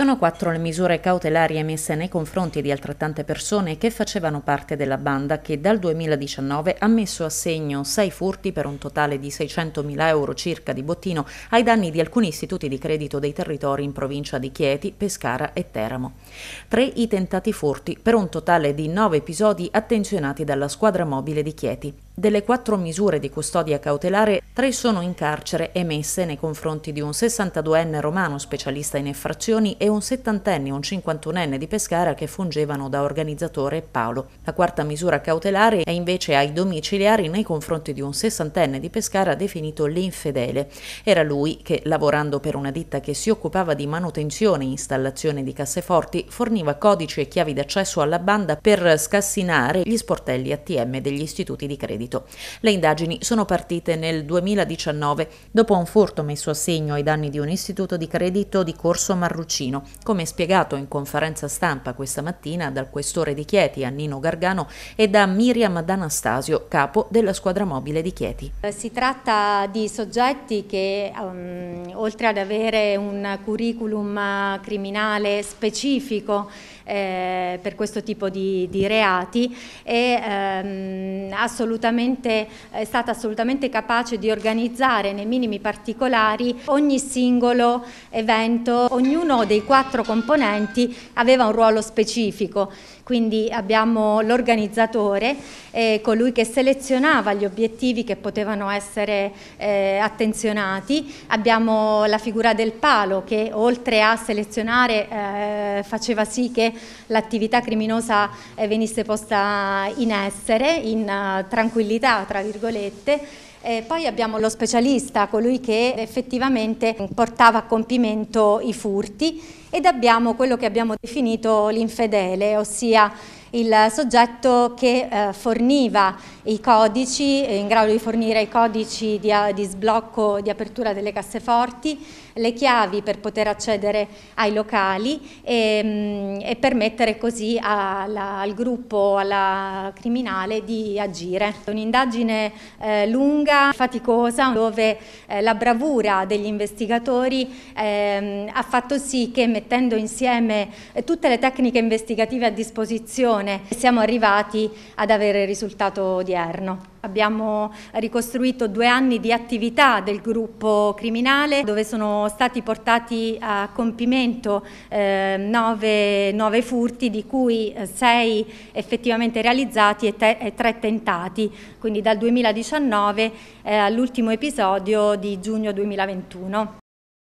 Sono quattro le misure cautelari emesse nei confronti di altrettante persone che facevano parte della banda che dal 2019 ha messo a segno sei furti per un totale di 600.000 euro circa di bottino ai danni di alcuni istituti di credito dei territori in provincia di Chieti, Pescara e Teramo. Tre i tentati furti per un totale di nove episodi attenzionati dalla squadra mobile di Chieti. Delle quattro misure di custodia cautelare, tre sono in carcere emesse nei confronti di un 62enne romano specialista in effrazioni e un 70enne e un 51enne di Pescara che fungevano da organizzatore Paolo. La quarta misura cautelare è invece ai domiciliari nei confronti di un 60enne di Pescara definito l'infedele. Era lui che, lavorando per una ditta che si occupava di manutenzione e installazione di casseforti, forniva codici e chiavi d'accesso alla banda per scassinare gli sportelli ATM degli istituti di credito seguito. Le indagini sono partite nel 2019 dopo un furto messo a segno ai danni di un istituto di credito di Corso Marrucino. Come spiegato in conferenza stampa questa mattina dal questore di Chieti Annino Gargano e da Miriam D'Anastasio, capo della squadra mobile di Chieti. Si tratta di soggetti che um, oltre ad avere un curriculum uh, criminale specifico eh, per questo tipo di, di reati e ehm, è stata assolutamente capace di organizzare nei minimi particolari ogni singolo evento, ognuno dei quattro componenti aveva un ruolo specifico quindi abbiamo l'organizzatore, eh, colui che selezionava gli obiettivi che potevano essere eh, attenzionati, abbiamo la figura del palo che oltre a selezionare eh, faceva sì che l'attività criminosa eh, venisse posta in essere, in eh, tranquillità tra virgolette, e eh, poi abbiamo lo specialista, colui che effettivamente portava a compimento i furti ed abbiamo quello che abbiamo definito l'infedele, ossia il soggetto che eh, forniva i codici, eh, in grado di fornire i codici di, eh, di sblocco, di apertura delle casseforti, le chiavi per poter accedere ai locali e, mm, e permettere così alla, al gruppo, alla criminale di agire. Un'indagine eh, lunga, faticosa, dove eh, la bravura degli investigatori eh, ha fatto sì che mettendo insieme eh, tutte le tecniche investigative a disposizione produzione e siamo arrivati ad avere il risultato odierno. Abbiamo ricostruito due anni di attività del gruppo criminale dove sono stati portati a compimento eh, nove, nove, furti di cui sei effettivamente realizzati e, te, e tre tentati, quindi dal 2019 eh, all'ultimo episodio di giugno 2021.